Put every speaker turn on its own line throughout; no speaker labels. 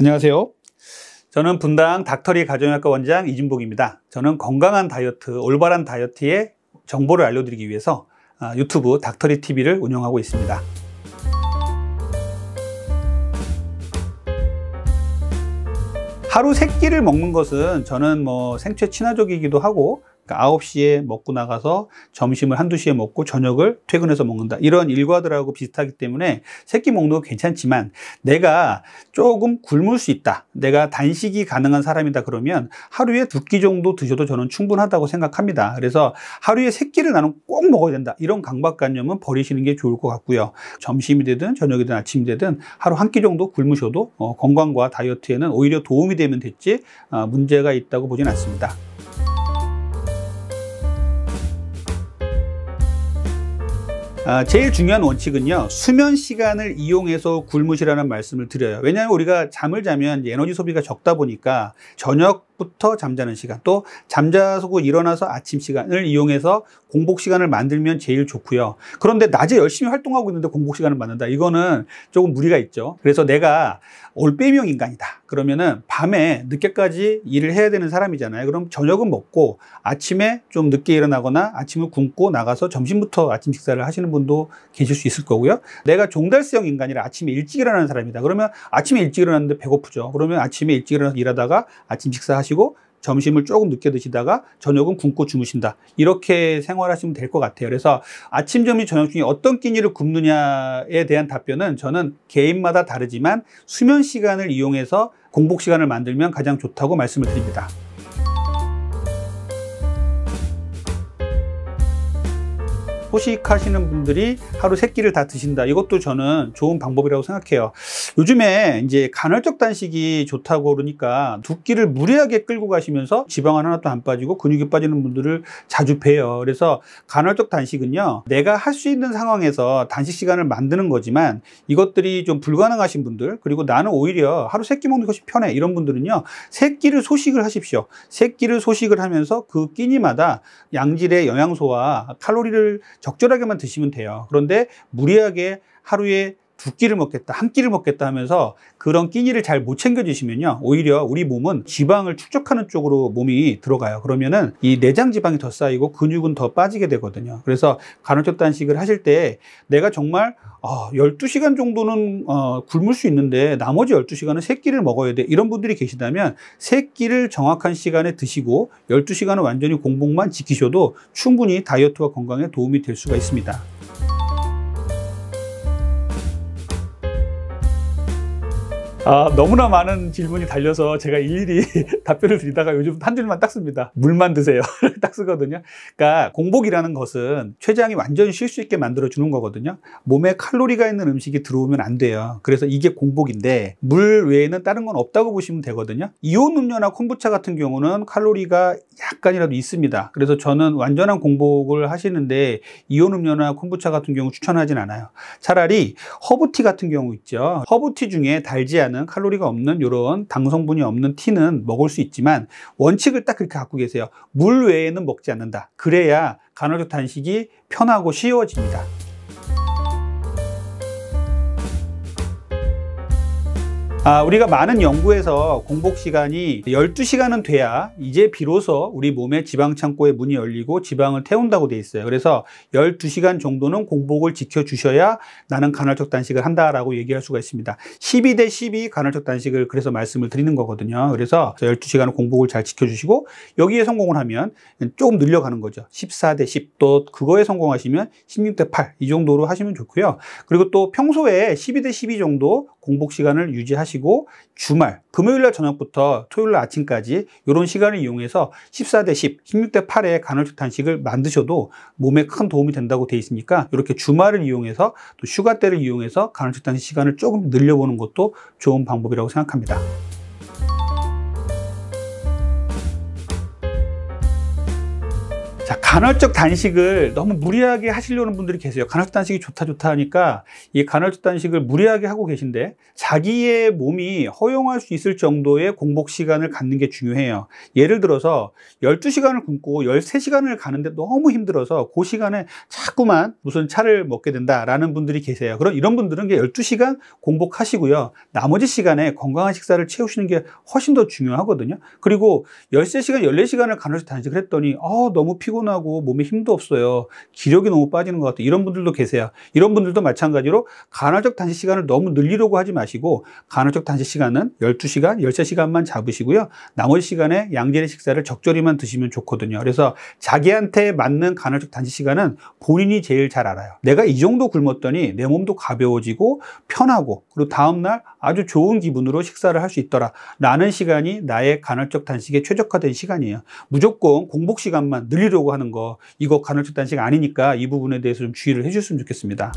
안녕하세요. 저는 분당 닥터리 가정의학과 원장 이진복입니다. 저는 건강한 다이어트, 올바른 다이어트의 정보를 알려드리기 위해서 아, 유튜브 닥터리 TV를 운영하고 있습니다. 하루 세끼를 먹는 것은 저는 뭐 생체 친화적이기도 하고 그러니까 9시에 먹고 나가서 점심을 한두 시에 먹고 저녁을 퇴근해서 먹는다. 이런 일과들하고 비슷하기 때문에 새끼 먹는 거 괜찮지만 내가 조금 굶을 수 있다. 내가 단식이 가능한 사람이다 그러면 하루에 두 끼 정도 드셔도 저는 충분하다고 생각합니다. 그래서 하루에 세 끼를 나는 꼭 먹어야 된다. 이런 강박관념은 버리시는 게 좋을 것 같고요. 점심이 되든 저녁이든 아침이 되든 하루 한 끼 정도 굶으셔도 어, 건강과 다이어트에는 오히려 도움이 되면 됐지 어, 문제가 있다고 보진 않습니다. 아, 제일 중요한 원칙은요 수면 시간을 이용해서 굶으시라는 말씀을 드려요 왜냐하면 우리가 잠을 자면 에너지 소비가 적다 보니까 저녁 시작부터 잠자는 시간 또 잠자고 일어나서 아침 시간을 이용해서 공복 시간을 만들면 제일 좋고요. 그런데 낮에 열심히 활동하고 있는데 공복 시간을 만든다. 이거는 조금 무리가 있죠. 그래서 내가 올빼미형 인간이다. 그러면은 밤에 늦게까지 일을 해야 되는 사람이잖아요. 그럼 저녁은 먹고 아침에 좀 늦게 일어나거나 아침을 굶고 나가서 점심부터 아침 식사를 하시는 분도 계실 수 있을 거고요. 내가 종달새형 인간이라 아침에 일찍 일어나는 사람이다. 그러면 아침에 일찍 일어났는데 배고프죠. 그러면 아침에 일찍 일어나서 일하다가 아침 식사하시고 드시고 점심을 조금 늦게 드시다가 저녁은 굶고 주무신다. 이렇게 생활하시면 될 것 같아요. 그래서 아침, 점심, 저녁 중에 어떤 끼니를 굶느냐에 대한 답변은 저는 개인마다 다르지만 수면 시간을 이용해서 공복 시간을 만들면 가장 좋다고 말씀을 드립니다. 소식하시는 분들이 하루 세 끼를 다 드신다. 이것도 저는 좋은 방법이라고 생각해요. 요즘에 이제 간헐적 단식이 좋다고 그러니까 두 끼를 무리하게 끌고 가시면서 지방 하나도 안 빠지고 근육이 빠지는 분들을 자주 뵈요. 그래서 간헐적 단식은요. 내가 할 수 있는 상황에서 단식 시간을 만드는 거지만 이것들이 좀 불가능하신 분들 그리고 나는 오히려 하루 세 끼 먹는 것이 편해 이런 분들은요. 세 끼를 소식을 하십시오. 세 끼를 소식을 하면서 그 끼니마다 양질의 영양소와 칼로리를 적절하게만 드시면 돼요. 그런데 무리하게 하루에 두 끼를 먹겠다, 한 끼를 먹겠다 하면서 그런 끼니를 잘 못 챙겨주시면요. 오히려 우리 몸은 지방을 축적하는 쪽으로 몸이 들어가요. 그러면은 이 내장 지방이 더 쌓이고 근육은 더 빠지게 되거든요. 그래서 간헐적 단식을 하실 때 내가 정말 어, 12시간 정도는 어, 굶을 수 있는데 나머지 12시간은 3끼를 먹어야 돼. 이런 분들이 계시다면 3끼를 정확한 시간에 드시고 12시간은 완전히 공복만 지키셔도 충분히 다이어트와 건강에 도움이 될 수가 있습니다. 아, 너무나 많은 질문이 달려서 제가 일일이 답변을 드리다가 요즘 한 줄만 딱 씁니다. 물만 드세요. 딱 쓰거든요. 그러니까 공복이라는 것은 췌장이 완전히 쉴 수 있게 만들어주는 거거든요. 몸에 칼로리가 있는 음식이 들어오면 안 돼요. 그래서 이게 공복인데 물 외에는 다른 건 없다고 보시면 되거든요. 이온 음료나 콤부차 같은 경우는 칼로리가 약간이라도 있습니다. 그래서 저는 완전한 공복을 하시는데 이온 음료나 콤부차 같은 경우 추천하진 않아요. 차라리 허브티 같은 경우 있죠. 허브티 중에 달지 않은 포도는 칼로리가 없는 이런 당 성분이 없는 티는 먹을 수 있지만 원칙을 딱 그렇게 갖고 계세요. 물 외에는 먹지 않는다. 그래야 간헐적 단식이 편하고 쉬워집니다. 아, 우리가 많은 연구에서 공복 시간이 12시간은 돼야 이제 비로소 우리 몸의 지방 창고의 문이 열리고 지방을 태운다고 돼 있어요. 그래서 12시간 정도는 공복을 지켜 주셔야 나는 간헐적 단식을 한다라고 얘기할 수가 있습니다. 12대 12 간헐적 단식을 그래서 말씀을 드리는 거거든요. 그래서 12시간 은 공복을 잘 지켜 주시고 여기에 성공을 하면 조금 늘려가는 거죠. 14대 10또 그거에 성공하시면 16대 8 이 정도로 하시면 좋고요. 그리고 또 평소에 12대 12 정도 공복 시간을 유지하시고 주말 금요일 날 저녁부터 토요일 날 아침까지 이런 시간을 이용해서 14대 10, 16대 8의 간헐적 단식을 만드셔도 몸에 큰 도움이 된다고 돼 있으니까 이렇게 주말을 이용해서 또 휴가 때를 이용해서 간헐적 단식 시간을 조금 늘려보는 것도 좋은 방법이라고 생각합니다. 자, 간헐적 단식을 너무 무리하게 하시려는 분들이 계세요. 간헐적 단식이 좋다 좋다 하니까 이 간헐적 단식을 무리하게 하고 계신데 자기의 몸이 허용할 수 있을 정도의 공복 시간을 갖는 게 중요해요. 예를 들어서 12시간을 굶고 13시간을 가는데 너무 힘들어서 그 시간에 자꾸만 무슨 차를 먹게 된다라는 분들이 계세요. 그럼 이런 분들은 12시간 공복하시고요. 나머지 시간에 건강한 식사를 채우시는 게 훨씬 더 중요하거든요. 그리고 13시간, 14시간을 간헐적 단식을 했더니 어, 너무 피곤 피곤하고 몸에 힘도 없어요. 기력이 너무 빠지는 것 같아요. 이런 분들도 계세요. 이런 분들도 마찬가지로 간헐적 단식 시간을 너무 늘리려고 하지 마시고 간헐적 단식 시간은 12시간, 13시간만 잡으시고요. 나머지 시간에 양질의 식사를 적절히만 드시면 좋거든요. 그래서 자기한테 맞는 간헐적 단식 시간은 본인이 제일 잘 알아요. 내가 이 정도 굶었더니 내 몸도 가벼워지고 편하고 그리고 다음날 아주 좋은 기분으로 식사를 할 수 있더라. 라는 시간이 나의 간헐적 단식에 최적화된 시간이에요. 무조건 공복 시간만 늘리려고 하는 거 이거 간헐적 단식 아니니까 이 부분에 대해서 좀 주의를 해주셨으면 좋겠습니다.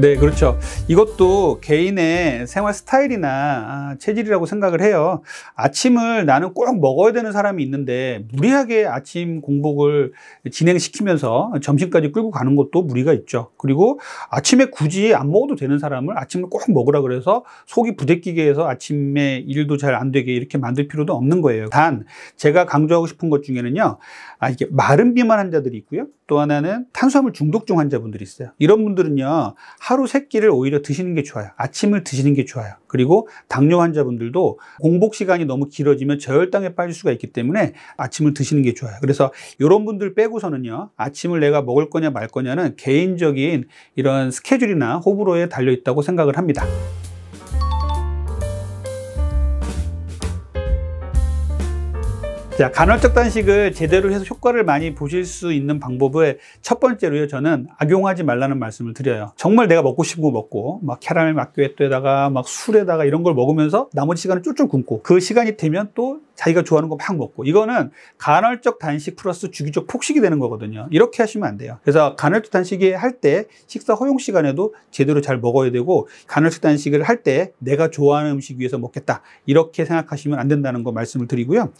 네, 그렇죠. 이것도 개인의 생활 스타일이나 아, 체질이라고 생각을 해요. 아침을 나는 꼭 먹어야 되는 사람이 있는데 무리하게 아침 공복을 진행시키면서 점심까지 끌고 가는 것도 무리가 있죠. 그리고 아침에 굳이 안 먹어도 되는 사람을 아침을 꼭 먹으라 그래서 속이 부대끼게 해서 아침에 일도 잘 안 되게 이렇게 만들 필요도 없는 거예요. 단 제가 강조하고 싶은 것 중에는요. 아, 이게 마른 비만 환자들이 있고요. 또 하나는 탄수화물 중독증 환자분들이 있어요. 이런 분들은요. 하루 세끼를 오히려 드시는 게 좋아요. 아침을 드시는 게 좋아요. 그리고 당뇨 환자분들도 공복 시간이 너무 길어지면 저혈당에 빠질 수가 있기 때문에 아침을 드시는 게 좋아요. 그래서 이런 분들 빼고서는요. 아침을 내가 먹을 거냐 말 거냐는 개인적인 이런 스케줄이나 호불호에 달려 있다고 생각을 합니다. 자, 간헐적 단식을 제대로 해서 효과를 많이 보실 수 있는 방법의첫 번째로요, 저는 악용하지 말라는 말씀을 드려요. 정말 내가 먹고 싶은 거 먹고, 막 캐러멜 막교에다가, 막 술에다가 이런 걸 먹으면서 나머지 시간을 쫄쫄 굶고, 그 시간이 되면 또 자기가 좋아하는 거 막 먹고, 이거는 간헐적 단식 플러스 주기적 폭식이 되는 거거든요. 이렇게 하시면 안 돼요. 그래서 간헐적 단식이 할 때 식사 허용 시간에도 제대로 잘 먹어야 되고, 간헐적 단식을 할 때 내가 좋아하는 음식 위해서 먹겠다. 이렇게 생각하시면 안 된다는 거 말씀을 드리고요.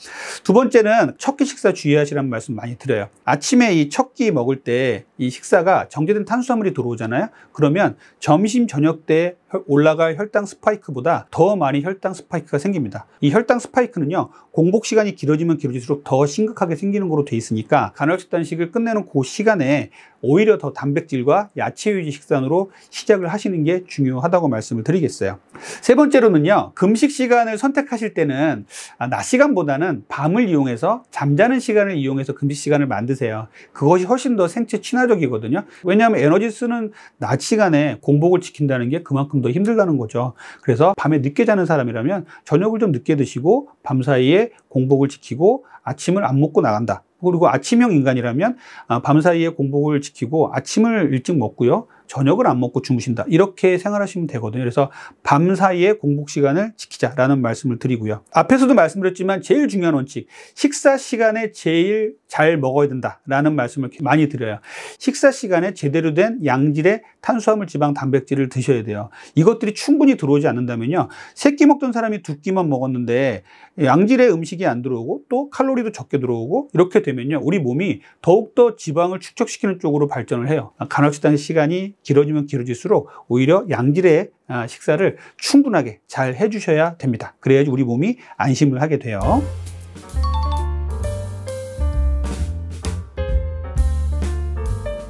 두 번째, 번째는 첫 끼 식사 주의하시라는 말씀 많이 드려요. 아침에 이 첫 끼 먹을 때 이 식사가 정제된 탄수화물이 들어오잖아요. 그러면 점심 저녁 때 올라갈 혈당 스파이크보다 더 많이 혈당 스파이크가 생깁니다. 이 혈당 스파이크는요. 공복 시간이 길어지면 길어질수록 더 심각하게 생기는 거로 돼 있으니까 간헐적 단식을 끝내는 그 시간에 오히려 더 단백질과 야채 유지 식단으로 시작을 하시는 게 중요하다고 말씀을 드리겠어요. 세 번째로는요. 금식 시간을 선택하실 때는 아, 낮 시간보다는 밤을 이용해서 잠자는 시간을 이용해서 금식 시간을 만드세요. 그것이 훨씬 더 생체 친화적이거든요. 왜냐하면 에너지 쓰는 낮 시간에 공복을 지킨다는 게 그만큼 더 힘들다는 거죠. 그래서 밤에 늦게 자는 사람이라면 저녁을 좀 늦게 드시고 밤 사이에 공복을 지키고 아침을 안 먹고 나간다. 그리고 아침형 인간이라면 아, 밤 사이에 공복을 지키고 아침을 일찍 먹고요. 저녁을 안 먹고 주무신다. 이렇게 생활하시면 되거든요. 그래서 밤 사이에 공복 시간을 지키자라는 말씀을 드리고요. 앞에서도 말씀드렸지만 제일 중요한 원칙, 식사 시간에 제일 잘 먹어야 된다라는 말씀을 많이 드려요. 식사 시간에 제대로 된 양질의 탄수화물, 지방, 단백질을 드셔야 돼요. 이것들이 충분히 들어오지 않는다면요. 새끼 먹던 사람이 두 끼만 먹었는데 양질의 음식이 안 들어오고 또 칼로리도 적게 들어오고 이렇게 되면요. 우리 몸이 더욱더 지방을 축적시키는 쪽으로 발전을 해요. 간헐식단 시간이 길어지면 길어질수록 오히려 양질의 아, 식사를 충분하게 잘 해주셔야 됩니다. 그래야지 우리 몸이 안심을 하게 돼요.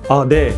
아, 네.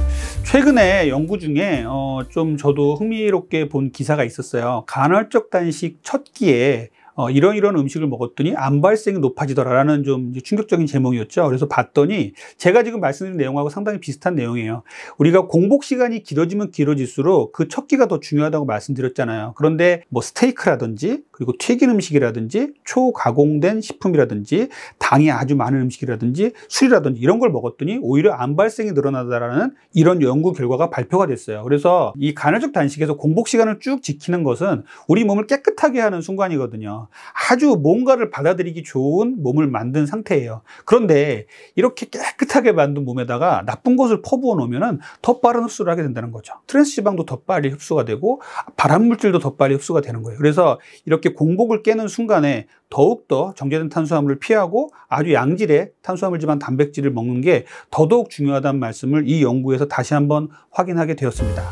최근에 연구 중에 어, 좀 저도 흥미롭게 본 기사가 있었어요. 간헐적 단식 첫 끼에 어, 이런 이런 음식을 먹었더니 암발생이 높아지더라라는 좀 충격적인 제목이었죠. 그래서 봤더니 제가 지금 말씀드린 내용하고 상당히 비슷한 내용이에요. 우리가 공복 시간이 길어지면 길어질수록 그 척기가 더 중요하다고 말씀드렸잖아요. 그런데 뭐 스테이크라든지 그리고 튀긴 음식이라든지 초가공된 식품이라든지 당이 아주 많은 음식이라든지 술이라든지 이런 걸 먹었더니 오히려 암발생이 늘어나다라는 이런 연구 결과가 발표가 됐어요. 그래서 이 간헐적 단식에서 공복 시간을 쭉 지키는 것은 우리 몸을 깨끗하게 하는 순간이거든요. 아주 뭔가를 받아들이기 좋은 몸을 만든 상태예요. 그런데 이렇게 깨끗하게 만든 몸에다가 나쁜 것을 퍼부어 놓으면 더 빠른 흡수를 하게 된다는 거죠. 트랜스 지방도 더 빨리 흡수가 되고 발암물질도 더 빨리 흡수가 되는 거예요. 그래서 이렇게 공복을 깨는 순간에 더욱더 정제된 탄수화물을 피하고 아주 양질의 탄수화물지만 단백질을 먹는 게 더더욱 중요하다는 말씀을 이 연구에서 다시 한번 확인하게 되었습니다.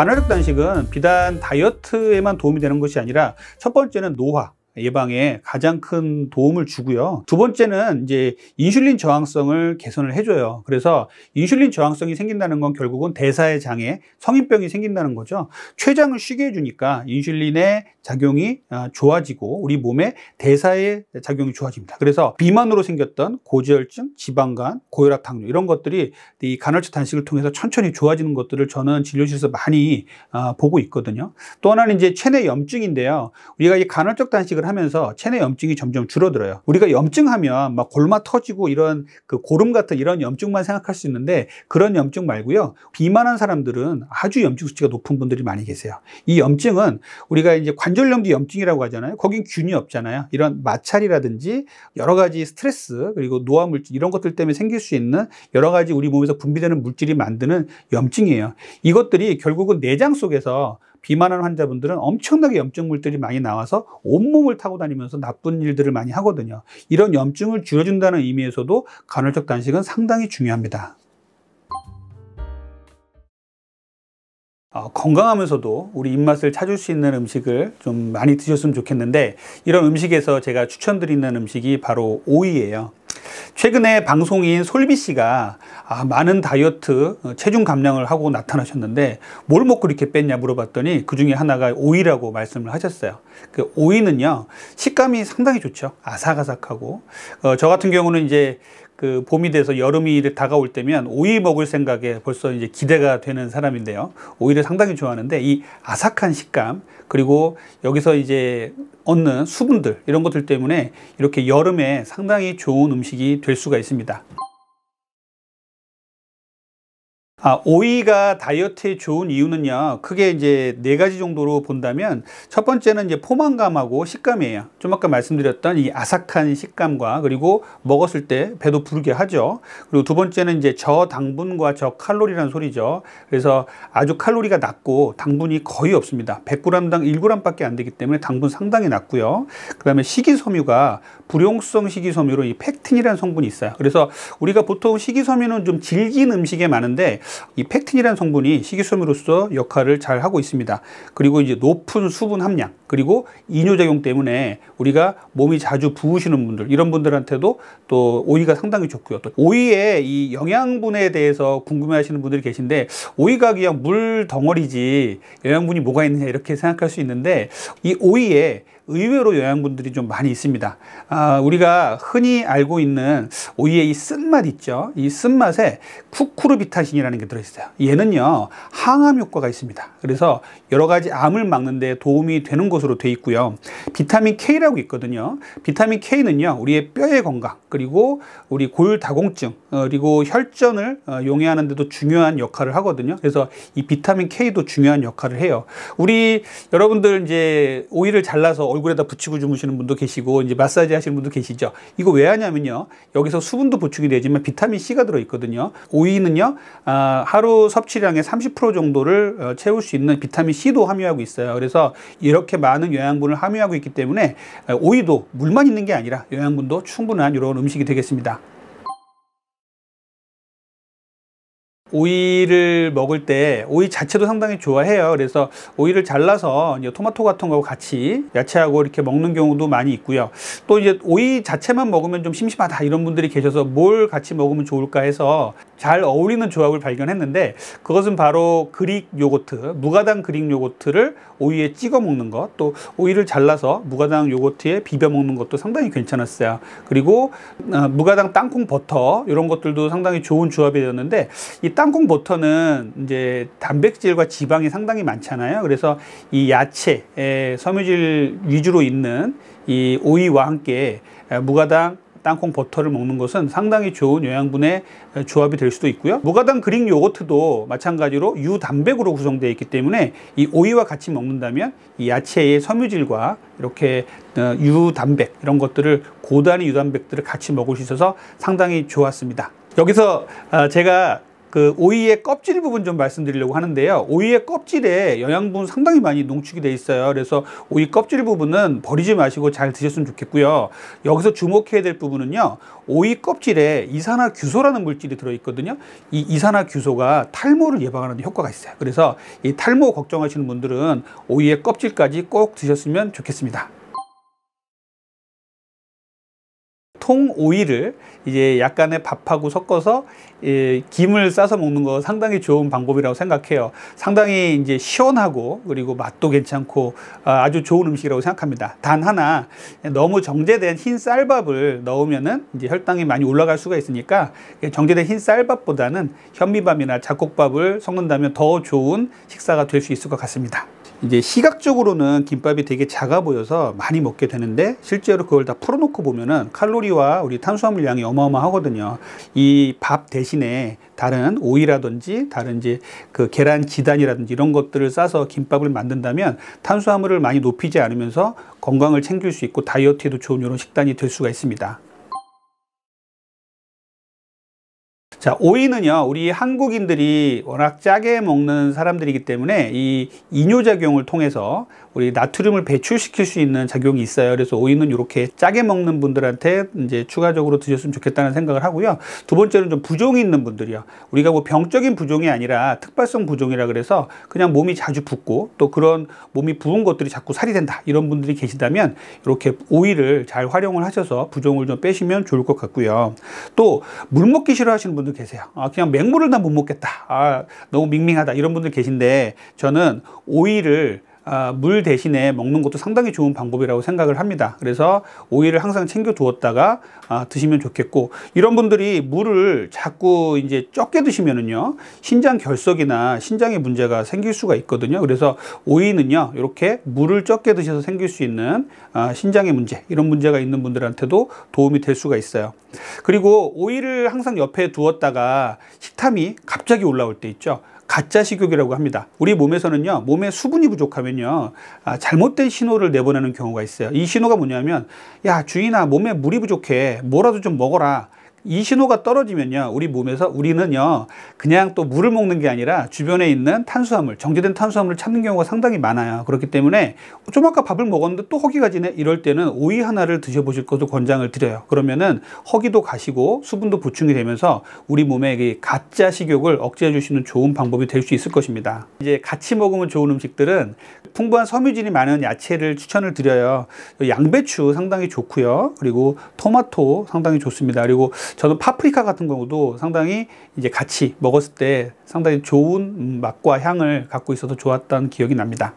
간헐적 단식은 비단 다이어트에만 도움이 되는 것이 아니라 첫 번째는 노화, 예방에 가장 큰 도움을 주고요. 두 번째는 이제 인슐린 저항성을 개선을 해줘요. 그래서 인슐린 저항성이 생긴다는 건 결국은 대사의 장애, 성인병이 생긴다는 거죠. 췌장을 쉬게 해주니까 인슐린의 작용이 아, 좋아지고 우리 몸의 대사의 작용이 좋아집니다. 그래서 비만으로 생겼던 고지혈증, 지방간, 고혈압, 당뇨 이런 것들이 이 간헐적 단식을 통해서 천천히 좋아지는 것들을 저는 진료실에서 많이 아, 보고 있거든요. 또 하나는 이제 체내 염증인데요. 우리가 이 간헐적 단식을 단식을 하면서 체내 염증이 점점 줄어들어요. 우리가 염증하면 막 골마 터지고 이런 그 고름 같은 이런 염증만 생각할 수 있는데 그런 염증 말고요. 비만한 사람들은 아주 염증 수치가 높은 분들이 많이 계세요. 이 염증은 우리가 이제 관절염도 염증이라고 하잖아요. 거긴 균이 없잖아요. 이런 마찰이라든지 여러 가지 스트레스 그리고 노화 물질 이런 것들 때문에 생길 수 있는 여러 가지 우리 몸에서 분비되는 물질이 만드는 염증이에요. 이것들이 결국은 내장 속에서 비만한 환자분들은 엄청나게 염증 물들이 많이 나와서 온몸을 타고 다니면서 나쁜 일들을 많이 하거든요. 이런 염증을 줄여준다는 의미에서도 간헐적 단식은 상당히 중요합니다. 어, 건강하면서도 우리 입맛을 찾을 수 있는 음식을 좀 많이 드셨으면 좋겠는데 이런 음식에서 제가 추천드리는 음식이 바로 오이예요. 최근에 방송인 솔비 씨가 아, 많은 다이어트, 어, 체중 감량을 하고 나타나셨는데 뭘 먹고 이렇게 뺐냐 물어봤더니 그 중에 하나가 오이라고 말씀을 하셨어요. 그 오이는요, 식감이 상당히 좋죠. 아삭아삭하고. 어, 저 같은 경우는 이제 그 봄이 돼서 여름이 다가올 때면 오이 먹을 생각에 벌써 이제 기대가 되는 사람인데요. 오이를 상당히 좋아하는데 이 아삭한 식감 그리고 여기서 이제 얻는 수분들 이런 것들 때문에 이렇게 여름에 상당히 좋은 음식이 될 수가 있습니다. 아, 오이가 다이어트에 좋은 이유는요. 크게 이제 네 가지 정도로 본다면 첫 번째는 이제 포만감하고 식감이에요. 좀 아까 말씀드렸던 이 아삭한 식감과 그리고 먹었을 때 배도 부르게 하죠. 그리고 두 번째는 이제 저당분과 저칼로리라는 소리죠. 그래서 아주 칼로리가 낮고 당분이 거의 없습니다. 100g당 1g밖에 안 되기 때문에 당분 상당히 낮고요. 그다음에 식이섬유가 불용성 식이섬유로 이 팩틴이라는 성분이 있어요. 그래서 우리가 보통 식이섬유는 좀 질긴 음식에 많은데 이 팩틴이라는 성분이 식이섬유로서 역할을 잘 하고 있습니다. 그리고 이제 높은 수분 함량 그리고 이뇨작용 때문에 우리가 몸이 자주 부으시는 분들 이런 분들한테도 또 오이가 상당히 좋고요. 또 오이의 이 영양분에 대해서 궁금해하시는 분들이 계신데 오이가 그냥 물 덩어리지 영양분이 뭐가 있느냐 이렇게 생각할 수 있는데 이 오이에 의외로 영양분들이 좀 많이 있습니다. 아, 우리가 흔히 알고 있는 오이의 이 쓴맛 있죠. 이 쓴맛에 쿠쿠르비타신이라는 게 들어있어요. 얘는요 항암 효과가 있습니다. 그래서 여러 가지 암을 막는데 도움이 되는 것으로 돼 있고요. 비타민 K라고 있거든요. 비타민 K는요 우리의 뼈의 건강 그리고 우리 골다공증 어, 그리고 혈전을 어, 용해하는데도 중요한 역할을 하거든요. 그래서 이 비타민 K도 중요한 역할을 해요. 우리 여러분들 이제 오이를 잘라서 얼굴에다 붙이고 주무시는 분도 계시고 이제 마사지 하시는 분도 계시죠. 이거 왜 하냐면요. 여기서 수분도 보충이 되지만 비타민 C가 들어 있거든요. 오이는요. 아, 하루 섭취량의 30% 정도를 어, 채울 수 있는 비타민 C도 함유하고 있어요. 그래서 이렇게 많은 영양분을 함유하고 있기 때문에 어, 오이도 물만 있는 게 아니라 영양분도 충분한 이런 음식이 되겠습니다. 오이를 먹을 때 오이 자체도 상당히 좋아해요. 그래서 오이를 잘라서 토마토 같은 거 같이 야채하고 이렇게 먹는 경우도 많이 있고요. 또 이제 오이 자체만 먹으면 좀 심심하다 이런 분들이 계셔서 뭘 같이 먹으면 좋을까 해서 잘 어울리는 조합을 발견했는데 그것은 바로 그릭 요거트, 무가당 그릭 요거트를 오이에 찍어 먹는 것, 또 오이를 잘라서 무가당 요거트에 비벼 먹는 것도 상당히 괜찮았어요. 그리고 어, 무가당 땅콩 버터 이런 것들도 상당히 좋은 조합이었는데 되이 땅콩버터는 이제 단백질과 지방이 상당히 많잖아요. 그래서 이 야채, 섬유질 위주로 있는 이 오이와 함께 무가당 땅콩 버터를 먹는 것은 상당히 좋은 영양분의 조합이 될 수도 있고요. 무가당 그릭 요거트도 마찬가지로 유단백으로 구성되어 있기 때문에 이 오이와 같이 먹는다면 이 야채의 섬유질과 이렇게 어, 유단백 이런 것들을 고단위 유단백들을 같이 먹을 수 있어서 상당히 좋았습니다. 여기서 어, 제가 그 오이의 껍질 부분 좀 말씀드리려고 하는데요. 오이의 껍질에 영양분 상당히 많이 농축이 돼 있어요. 그래서 오이 껍질 부분은 버리지 마시고 잘 드셨으면 좋겠고요. 여기서 주목해야 될 부분은요. 오이 껍질에 이산화규소라는 물질이 들어있거든요. 이 이산화규소가 탈모를 예방하는 데 효과가 있어요. 그래서 이 탈모 걱정하시는 분들은 오이의 껍질까지 꼭 드셨으면 좋겠습니다. 콩오이를 이제 약간의 밥하고 섞어서 예, 김을 싸서 먹는 거 상당히 좋은 방법이라고 생각해요. 상당히 이제 시원하고 그리고 맛도 괜찮고 아, 아주 좋은 음식이라고 생각합니다. 단 하나 너무 정제된 흰 쌀밥을 넣으면은 이제 혈당이 많이 올라갈 수가 있으니까 정제된 흰 쌀밥보다는 현미밥이나 잡곡밥을 섞는다면 더 좋은 식사가 될 수 있을 것 같습니다. 이제 시각적으로는 김밥이 되게 작아 보여서 많이 먹게 되는데 실제로 그걸 다 풀어놓고 보면은 칼로리와 우리 탄수화물 양이 어마어마하거든요. 이 밥 대신에 다른 오이라든지 다른 이제 그 계란 지단이라든지 이런 것들을 싸서 김밥을 만든다면 탄수화물을 많이 높이지 않으면서 건강을 챙길 수 있고 다이어트에도 좋은 이런 식단이 될 수가 있습니다. 자, 오이는요, 우리 한국인들이 워낙 짜게 먹는 사람들이기 때문에 이 이뇨작용을 통해서 우리 나트륨을 배출시킬 수 있는 작용이 있어요. 그래서 오이는 이렇게 짜게 먹는 분들한테 이제 추가적으로 드셨으면 좋겠다는 생각을 하고요. 두 번째는 좀 부종이 있는 분들이요. 우리가 뭐 병적인 부종이 아니라 특발성 부종이라 그래서 그냥 몸이 자주 붓고 또 그런 몸이 부은 것들이 자꾸 살이 된다. 이런 분들이 계시다면 이렇게 오이를 잘 활용을 하셔서 부종을 좀 빼시면 좋을 것 같고요. 또 물 먹기 싫어하시는 분들 분도 계세요. 아, 그냥 맹물을 다못 먹겠다. 아, 너무 밍밍하다. 이런 분들 계신데 저는 오이를 아, 물 대신에 먹는 것도 상당히 좋은 방법이라고 생각을 합니다. 그래서 오이를 항상 챙겨 두었다가 아, 드시면 좋겠고 이런 분들이 물을 자꾸 이제 적게 드시면은요 신장 결석이나 신장에 문제가 생길 수가 있거든요. 그래서 오이는요 이렇게 물을 적게 드셔서 생길 수 있는 아, 신장의 문제 이런 문제가 있는 분들한테도 도움이 될 수가 있어요. 그리고 오이를 항상 옆에 두었다가 식탐이 갑자기 올라올 때 있죠. 가짜 식욕이라고 합니다. 우리 몸에서는요, 몸에 수분이 부족하면요, 아, 잘못된 신호를 내보내는 경우가 있어요. 이 신호가 뭐냐면, 야, 주인아, 몸에 물이 부족해. 뭐라도 좀 먹어라. 이 신호가 떨어지면요 우리 몸에서 우리는요 그냥 또 물을 먹는 게 아니라 주변에 있는 탄수화물 정제된 탄수화물을 찾는 경우가 상당히 많아요 그렇기 때문에 좀 아까 밥을 먹었는데 또 허기가 지네 이럴 때는 오이 하나를 드셔보실 것도 권장을 드려요 그러면은 허기도 가시고 수분도 보충이 되면서 우리 몸에 가짜 식욕을 억제해 주시는 좋은 방법이 될 수 있을 것입니다 이제 같이 먹으면 좋은 음식들은 풍부한 섬유질이 많은 야채를 추천을 드려요 양배추 상당히 좋고요 그리고 토마토 상당히 좋습니다 그리고 저는 파프리카 같은 경우도 상당히 이제 같이 먹었을 때 상당히 좋은 맛과 향을 갖고 있어서 좋았던 기억이 납니다.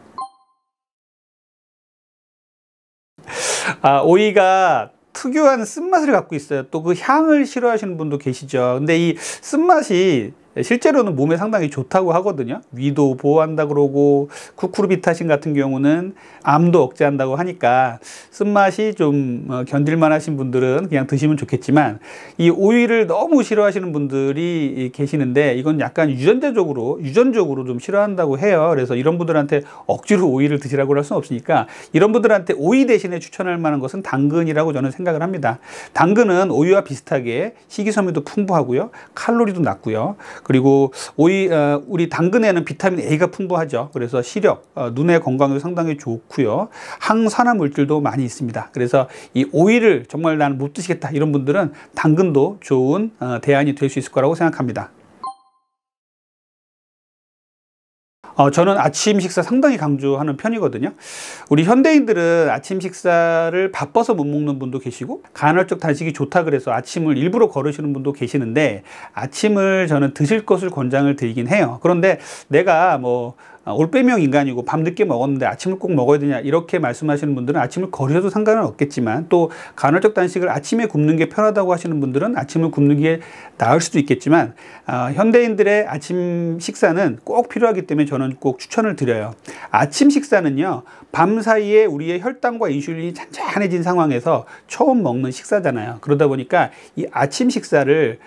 아, 오이가 특유한 쓴맛을 갖고 있어요. 또 그 향을 싫어하시는 분도 계시죠. 근데 이 쓴맛이 네, 실제로는 몸에 상당히 좋다고 하거든요. 위도 보호한다 그러고 쿠쿠르비타신 같은 경우는 암도 억제한다고 하니까 쓴맛이 좀 어, 견딜만 하신 분들은 그냥 드시면 좋겠지만 이 오이를 너무 싫어하시는 분들이 계시는데 이건 약간 유전자적으로 유전적으로 좀 싫어한다고 해요. 그래서 이런 분들한테 억지로 오이를 드시라고 할 수는 없으니까 이런 분들한테 오이 대신에 추천할 만한 것은 당근이라고 저는 생각을 합니다. 당근은 오이와 비슷하게 식이섬유도 풍부하고요. 칼로리도 낮고요. 그리고 오이 어, 우리 당근에는 비타민 A가 풍부하죠. 그래서 시력, 어, 눈의 건강도 상당히 좋고요. 항산화 물질도 많이 있습니다. 그래서 이 오이를 정말 나는 못 드시겠다 이런 분들은 당근도 좋은 어, 대안이 될 수 있을 거라고 생각합니다. 어, 저는 아침 식사 상당히 강조하는 편이거든요. 우리 현대인들은 아침 식사를 바빠서 못 먹는 분도 계시고 간헐적 단식이 좋다 그래서 아침을 일부러 거르시는 분도 계시는데 아침을 저는 드실 것을 권장을 드리긴 해요. 그런데 내가 뭐 아, 올빼미형 인간이고 밤늦게 먹었는데 아침을 꼭 먹어야 되냐 이렇게 말씀하시는 분들은 아침을 거르셔도 상관은 없겠지만 또 간헐적 단식을 아침에 굶는 게 편하다고 하시는 분들은 아침을 굶는 게 나을 수도 있겠지만 어, 현대인들의 아침 식사는 꼭 필요하기 때문에 저는 꼭 추천을 드려요 아침 식사는요 밤 사이에 우리의 혈당과 인슐린이 잔잔해진 상황에서 처음 먹는 식사잖아요 그러다 보니까 이 아침 식사를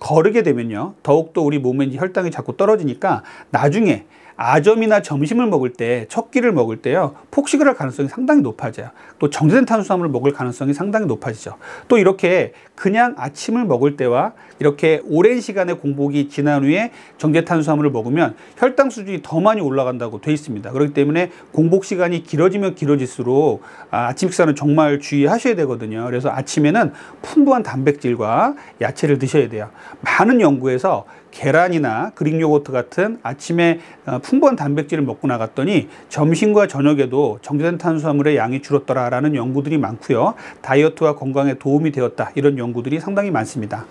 거르게 되면요 더욱더 우리 몸에 혈당이 자꾸 떨어지니까 나중에 아점이나 점심을 먹을 때, 첫 끼를 먹을 때요, 폭식을 할 가능성이 상당히 높아져요. 또 정제된 탄수화물을 먹을 가능성이 상당히 높아지죠. 또 이렇게 그냥 아침을 먹을 때와 이렇게 오랜 시간의 공복이 지난 후에 정제 탄수화물을 먹으면 혈당 수준이 더 많이 올라간다고 돼 있습니다. 그렇기 때문에 공복 시간이 길어지면 길어질수록 아, 아침 식사는 정말 주의하셔야 되거든요. 그래서 아침에는 풍부한 단백질과 야채를 드셔야 돼요. 많은 연구에서 계란이나 그릭 요거트 같은 아침에 어, 풍부한 단백질을 먹고 나갔더니 점심과 저녁에도 정제된 탄수화물의 양이 줄었더라라는 연구들이 많고요. 다이어트와 건강에 도움이 되었다 이런 연구들이 상당히 많습니다.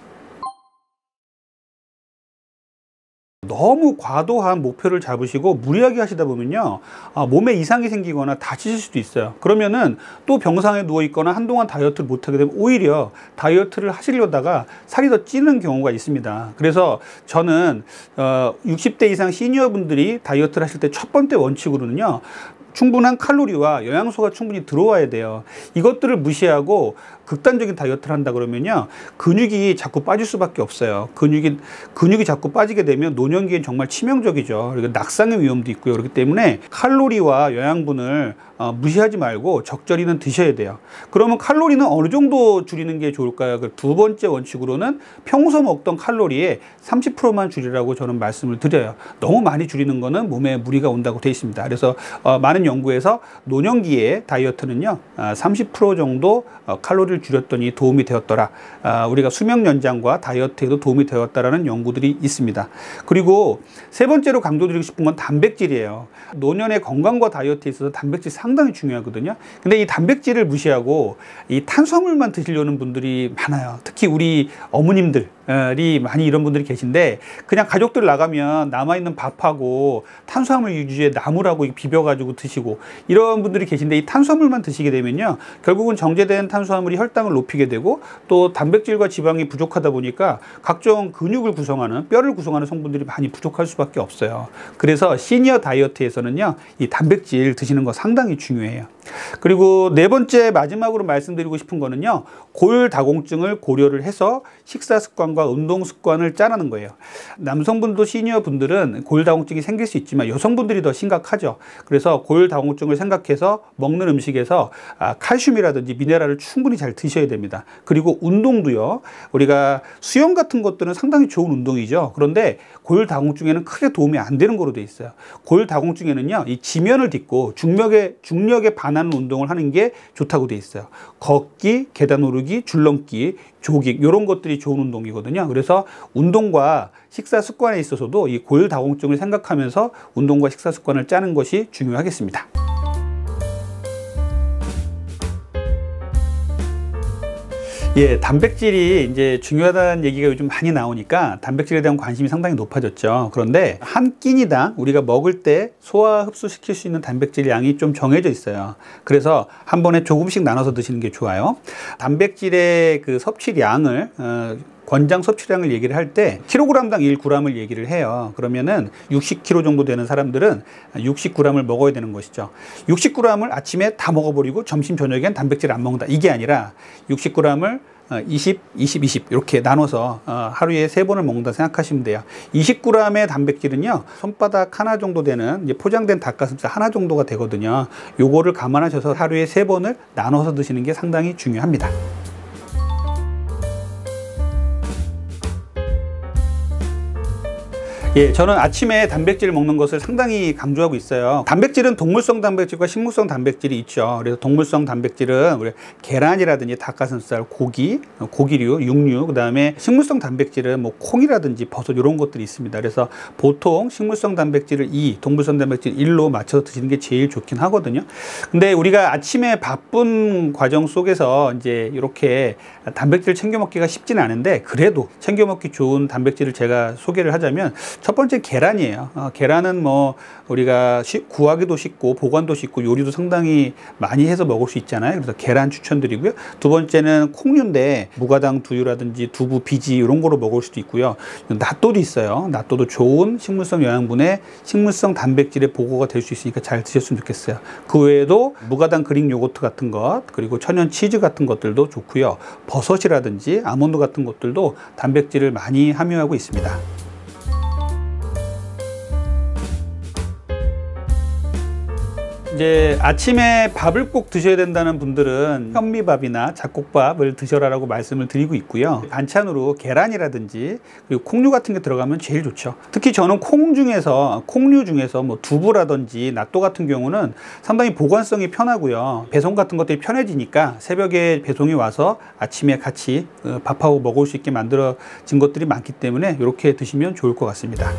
너무 과도한 목표를 잡으시고 무리하게 하시다 보면요 아, 몸에 이상이 생기거나 다치실 수도 있어요 그러면은 또 병상에 누워 있거나 한동안 다이어트를 못하게 되면 오히려 다이어트를 하시려다가 살이 더 찌는 경우가 있습니다 그래서 저는 어, 60대 이상 시니어 분들이 다이어트를 하실 때 첫 번째 원칙으로는요 충분한 칼로리와 영양소가 충분히 들어와야 돼요 이것들을 무시하고 극단적인 다이어트를 한다 그러면요. 근육이 자꾸 빠질 수밖에 없어요. 근육이 근육이 자꾸 빠지게 되면 노년기엔 정말 치명적이죠. 그리고 낙상의 위험도 있고요. 그렇기 때문에 칼로리와 영양분을 어, 무시하지 말고 적절히는 드셔야 돼요. 그러면 칼로리는 어느 정도 줄이는 게 좋을까요? 그 두 번째 원칙으로는 평소 먹던 칼로리의 30%만 줄이라고 저는 말씀을 드려요. 너무 많이 줄이는 거는 몸에 무리가 온다고 돼 있습니다. 그래서 어, 많은 연구에서 노년기에 다이어트는요. 아, 어, 30% 정도 칼로리 칼로리를 줄였더니 도움이 되었더라. 아, 우리가 수명 연장과 다이어트에도 도움이 되었다라는 연구들이 있습니다. 그리고 세 번째로 강조드리고 싶은 건 단백질이에요. 노년의 건강과 다이어트에 있어서 단백질 상당히 중요하거든요. 근데 이 단백질을 무시하고 이 탄수화물만 드시려는 분들이 많아요. 특히 우리 어머님들 이 많이 이런 분들이 계신데 그냥 가족들 나가면 남아있는 밥하고 탄수화물 위주의 나물하고 비벼가지고 드시고 이런 분들이 계신데 이 탄수화물만 드시게 되면요 결국은 정제된 탄수화물이 혈당을 높이게 되고 또 단백질과 지방이 부족하다 보니까 각종 근육을 구성하는 뼈를 구성하는 성분들이 많이 부족할 수밖에 없어요. 그래서 시니어 다이어트에서는요, 이 단백질 드시는 거 상당히 중요해요. 그리고 네 번째 마지막으로 말씀드리고 싶은 거는요. 골다공증을 고려를 해서 식사 습관과 운동 습관을 짜라는 거예요. 남성분도 시니어 분들은 골다공증이 생길 수 있지만 여성분들이 더 심각하죠. 그래서 골다공증을 생각해서 먹는 음식에서 아, 칼슘이라든지 미네랄을 충분히 잘 드셔야 됩니다. 그리고 운동도요. 우리가 수영 같은 것들은 상당히 좋은 운동이죠. 그런데 골다공증에는 크게 도움이 안 되는 거로 돼 있어요. 골다공증에는요. 이 지면을 딛고 중력의 중력의 반안 하는 운동을 하는 게 좋다고 돼 있어요. 걷기, 계단 오르기, 줄넘기, 조깅 이런 것들이 좋은 운동이거든요. 그래서 운동과 식사 습관에 있어서도 이 골다공증을 생각하면서 운동과 식사 습관을 짜는 것이 중요하겠습니다. 예, 단백질이 이제 중요하다는 얘기가 요즘 많이 나오니까 단백질에 대한 관심이 상당히 높아졌죠. 그런데 한 끼니당 우리가 먹을 때 소화 흡수시킬 수 있는 단백질 양이 좀 정해져 있어요. 그래서 한 번에 조금씩 나눠서 드시는 게 좋아요. 단백질의 그 섭취량을 어, 권장 섭취량을 얘기를 할 때 킬로그램당 1g을 얘기를 해요. 그러면은 60kg 정도 되는 사람들은 60g을 먹어야 되는 것이죠. 60g을 아침에 다 먹어버리고 점심 저녁엔 단백질 안 먹는다. 이게 아니라 60g을 20, 20, 20 이렇게 나눠서 어, 하루에 세 번을 먹는다 생각하시면 돼요. 20g의 단백질은요 손바닥 하나 정도 되는 포장된 닭가슴살 하나 정도가 되거든요. 요거를 감안하셔서 하루에 세 번을 나눠서 드시는 게 상당히 중요합니다. 예, 저는 아침에 단백질 먹는 것을 상당히 강조하고 있어요. 단백질은 동물성 단백질과 식물성 단백질이 있죠. 그래서 동물성 단백질은 우리 계란이라든지 닭가슴살, 고기, 고기류, 육류, 그다음에 식물성 단백질은 뭐 콩이라든지 버섯 이런 것들이 있습니다. 그래서 보통 식물성 단백질을 2, 동물성 단백질 1로 맞춰서 드시는 게 제일 좋긴 하거든요. 근데 우리가 아침에 바쁜 과정 속에서 이제 이렇게 단백질 챙겨 먹기가 쉽진 않은데 그래도 챙겨 먹기 좋은 단백질을 제가 소개를 하자면 첫 번째 계란이에요. 어, 계란은 뭐 우리가 쉬, 구하기도 쉽고 보관도 쉽고 요리도 상당히 많이 해서 먹을 수 있잖아요. 그래서 계란 추천드리고요. 두 번째는 콩류인데 무가당 두유라든지 두부, 비지 이런 거로 먹을 수도 있고요. 낫또도 있어요. 낫또도 좋은 식물성 영양분에 식물성 단백질의 보고가 될 수 있으니까 잘 드셨으면 좋겠어요. 그 외에도 무가당 그릭 요거트 같은 것 그리고 천연 치즈 같은 것들도 좋고요. 버섯이라든지 아몬드 같은 것들도 단백질을 많이 함유하고 있습니다. 이제 아침에 밥을 꼭 드셔야 된다는 분들은 현미밥이나 잡곡밥을 드셔라라고 말씀을 드리고 있고요. 반찬으로 계란이라든지 그리고 콩류 같은 게 들어가면 제일 좋죠. 특히 저는 콩 중에서 콩류 중에서 뭐 두부라든지 낫또 같은 경우는 상당히 보관성이 편하고요. 배송 같은 것들이 편해지니까 새벽에 배송이 와서 아침에 같이 어, 밥하고 먹을 수 있게 만들어진 것들이 많기 때문에 이렇게 드시면 좋을 것 같습니다.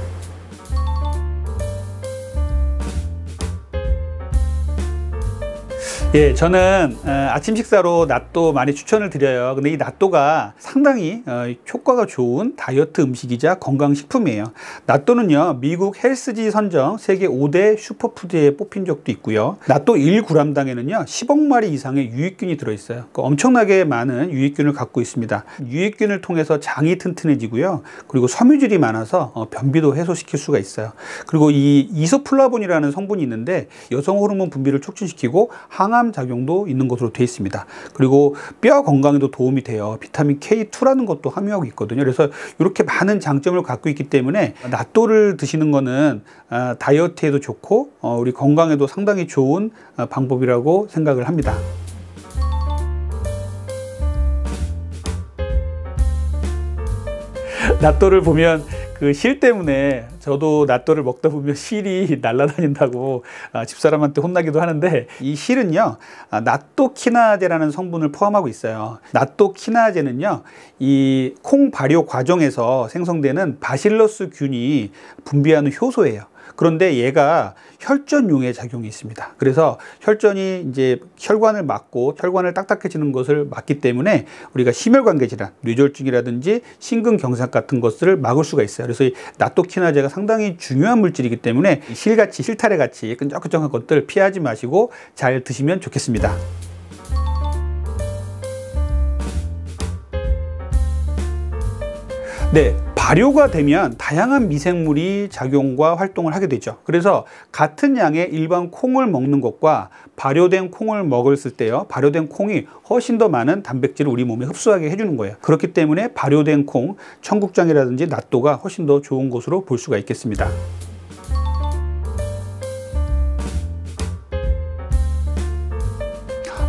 예, 저는 아침 식사로 낫또 많이 추천을 드려요. 근데 이 낫또가 상당히 어, 효과가 좋은 다이어트 음식이자 건강식품이에요. 낫또는요, 미국 헬스지 선정 세계 5대 슈퍼푸드에 뽑힌 적도 있고요. 낫또 1g당에는요, 10억 마리 이상의 유익균이 들어있어요. 그 엄청나게 많은 유익균을 갖고 있습니다. 유익균을 통해서 장이 튼튼해지고요. 그리고 섬유질이 많아서 어, 변비도 해소시킬 수가 있어요. 그리고 이 이소플라본이라는 성분이 있는데 여성 호르몬 분비를 촉진시키고 항암 항암 작용도 있는 것으로 되어 있습니다. 그리고 뼈 건강에도 도움이 돼요. 비타민 K2라는 것도 함유하고 있거든요. 그래서 이렇게 많은 장점을 갖고 있기 때문에 낫또를 드시는 거는 아, 다이어트에도 좋고 어, 우리 건강에도 상당히 좋은 어, 방법이라고 생각을 합니다. 낫또를 보면 그 실 때문에 저도 낫또를 먹다 보면 실이 날아다닌다고 아, 집사람한테 혼나기도 하는데 이 실은요 아, 낫또키나제라는 성분을 포함하고 있어요 낫또키나제는요 이 콩 발효 과정에서 생성되는 바실러스 균이 분비하는 효소예요 그런데 얘가 혈전용의 작용이 있습니다. 그래서 혈전이 이제 혈관을 막고 혈관을 딱딱해지는 것을 막기 때문에 우리가 심혈관계 질환, 뇌졸중이라든지 심근경색 같은 것을 막을 수가 있어요. 그래서 이 나토키나제가 상당히 중요한 물질이기 때문에 실같이 실타래 같이 끈적끈적한 것들 피하지 마시고 잘 드시면 좋겠습니다. 네, 발효가 되면 다양한 미생물이 작용과 활동을 하게 되죠 그래서 같은 양의 일반 콩을 먹는 것과 발효된 콩을 먹었을 때요 발효된 콩이 훨씬 더 많은 단백질을 우리 몸에 흡수하게 해주는 거예요 그렇기 때문에 발효된 콩 청국장이라든지 낫또가 훨씬 더 좋은 것으로 볼 수가 있겠습니다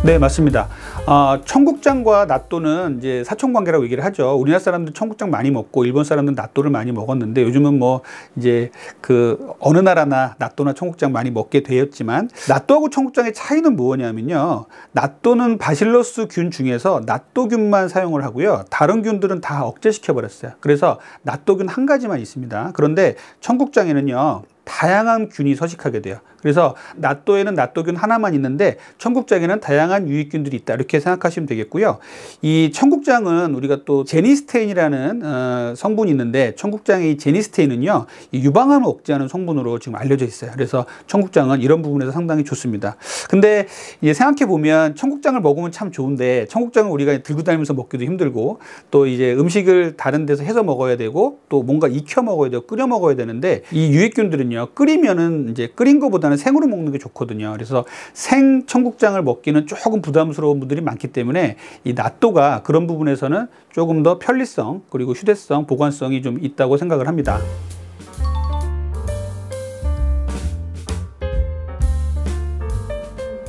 네 맞습니다 아, 청국장과 낫또는 이제 사촌관계라고 얘기를 하죠 우리나라 사람들 청국장 많이 먹고 일본 사람들 낫또를 많이 먹었는데 요즘은 뭐 이제 그 어느 나라나 낫또나 청국장 많이 먹게 되었지만 낫또하고 청국장의 차이는 뭐냐면요 낫또는 바실러스 균 중에서 낫또균만 사용을 하고요 다른 균들은 다 억제시켜 버렸어요 그래서 낫또균 한 가지만 있습니다 그런데 청국장에는요 다양한 균이 서식하게 돼요 그래서 낫도에는 낫도균 하나만 있는데 청국장에는 다양한 유익균들이 있다 이렇게 생각하시면 되겠고요. 이 청국장은 우리가 또 제니스테인이라는 어, 성분이 있는데 청국장의 이 제니스테인은요 유방암을 억제하는 성분으로 지금 알려져 있어요. 그래서 청국장은 이런 부분에서 상당히 좋습니다. 근데 이제 생각해 보면 청국장을 먹으면 참 좋은데 청국장을 우리가 들고 다니면서 먹기도 힘들고 또 이제 음식을 다른 데서 해서 먹어야 되고 또 뭔가 익혀 먹어야 되고 끓여 먹어야 되는데 이 유익균들은요 끓이면은 이제 끓인 것보다는 보다는 생으로 먹는 게 좋거든요. 그래서 생 청국장을 먹기는 조금 부담스러운 분들이 많기 때문에 이 낫또가 그런 부분에서는 조금 더 편리성 그리고 휴대성 보관성이 좀 있다고 생각을 합니다.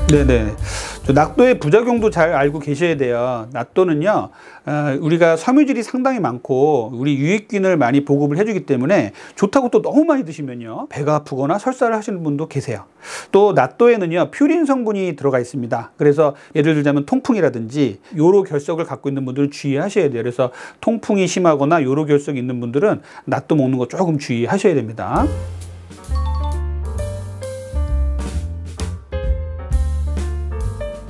네네. 낙도의 부작용도 잘 알고 계셔야 돼요. 낙도는요, 어, 우리가 섬유질이 상당히 많고 우리 유익균을 많이 보급을 해주기 때문에 좋다고 또 너무 많이 드시면요, 배가 아프거나 설사를 하시는 분도 계세요. 또 낙도에는요, 퓨린 성분이 들어가 있습니다. 그래서 예를 들자면 통풍이라든지 요로 결석을 갖고 있는 분들은 주의하셔야 돼요. 그래서 통풍이 심하거나 요로 결석이 있는 분들은 낙도 먹는 거 조금 주의하셔야 됩니다.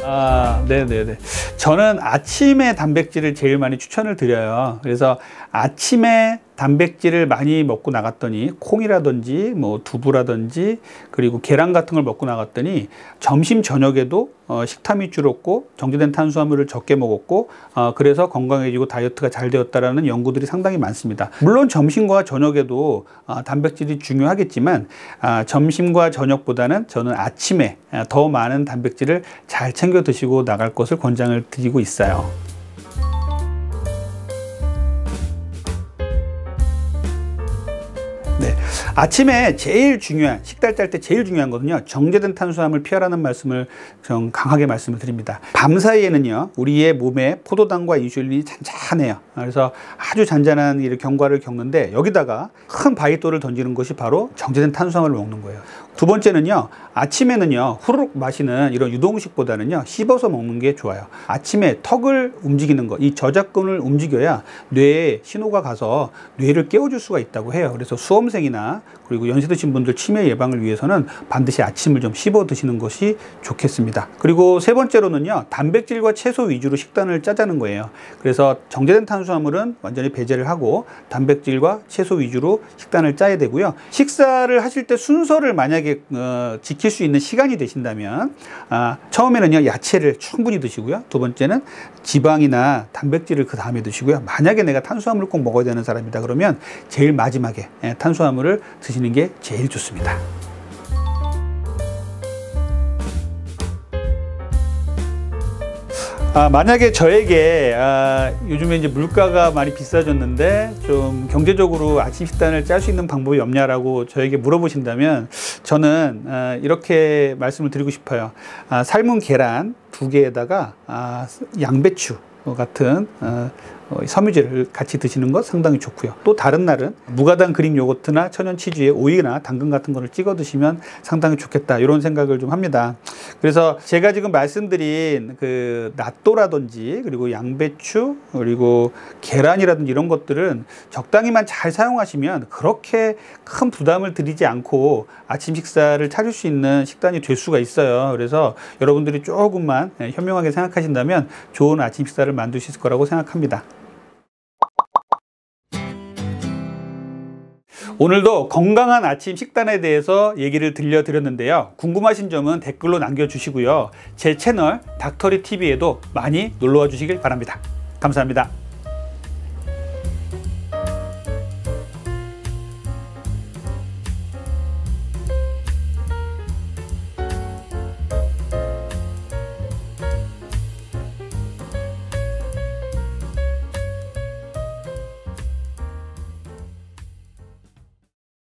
아, 네네네. 저는 아침에 단백질을 제일 많이 추천을 드려요. 그래서 아침에 단백질을 많이 먹고 나갔더니 콩이라든지 뭐 두부라든지 그리고 계란 같은 걸 먹고 나갔더니 점심 저녁에도 어, 식탐이 줄었고 정제된 탄수화물을 적게 먹었고 어, 그래서 건강해지고 다이어트가 잘 되었다라는 연구들이 상당히 많습니다. 물론 점심과 저녁에도 어, 단백질이 중요하겠지만 아, 점심과 저녁보다는 저는 아침에 아, 더 많은 단백질을 잘 챙겨 드시고 나갈 것을 권장을 드리고 있어요. 아침에 제일 중요한 식단 짤 때 제일 중요한 거는요 정제된 탄수화물 피하라는 말씀을 좀 강하게 말씀을 드립니다 밤 사이에는요 우리의 몸에 포도당과 인슐린이 잔잔해요 그래서 아주 잔잔한 경과를 겪는데 여기다가 큰 바위돌을 던지는 것이 바로 정제된 탄수화물을 먹는 거예요 두 번째는요 아침에는요 후루룩 마시는 이런 유동식보다는요 씹어서 먹는 게 좋아요 아침에 턱을 움직이는 거이 저작근을 움직여야 뇌에 신호가 가서 뇌를 깨워줄 수가 있다고 해요 그래서 수험생이나 그리고 연세 드신 분들 치매 예방을 위해서는 반드시 아침을 좀 씹어 드시는 것이 좋겠습니다 그리고 세 번째로는요 단백질과 채소 위주로 식단을 짜자는 거예요 그래서 정제된 탄수화물은 완전히 배제를 하고 단백질과 채소 위주로 식단을 짜야 되고요 식사를 하실 때 순서를 만약에 여러분게 어, 지킬 수 있는 시간이 되신다면 아, 처음에는요 야채를 충분히 드시고요. 두 번째는 지방이나 단백질을 그 다음에 드시고요. 만약에 내가 탄수화물을 꼭 먹어야 되는 사람이다 그러면 제일 마지막에 예, 탄수화물을 드시는 게 제일 좋습니다. 아, 만약에 저에게 아, 요즘에 이제 물가가 많이 비싸졌는데 좀 경제적으로 아침 식단을 짤 수 있는 방법이 없냐라고 저에게 물어보신다면 저는 아, 이렇게 말씀을 드리고 싶어요. 아, 삶은 계란 두 개에다가 아, 양배추 같은 어, 어, 섬유질을 같이 드시는 것 상당히 좋고요. 또 다른 날은 무가당 그릭 요거트나 천연 치즈에 오이나 당근 같은 거를 찍어 드시면 상당히 좋겠다 이런 생각을 좀 합니다. 그래서 제가 지금 말씀드린 그 낫또라든지 그리고 양배추 그리고 계란이라든지 이런 것들은 적당히만 잘 사용하시면 그렇게 큰 부담을 드리지 않고 아침 식사를 차릴 수 있는 식단이 될 수가 있어요. 그래서 여러분들이 조금만 예, 현명하게 생각하신다면 좋은 아침 식사를 만드실 거라고 생각합니다. 오늘도 건강한 아침 식단에 대해서 얘기를 들려드렸는데요. 궁금하신 점은 댓글로 남겨주시고요. 제 채널 닥터리 TV에도 많이 놀러와 주시길 바랍니다. 감사합니다.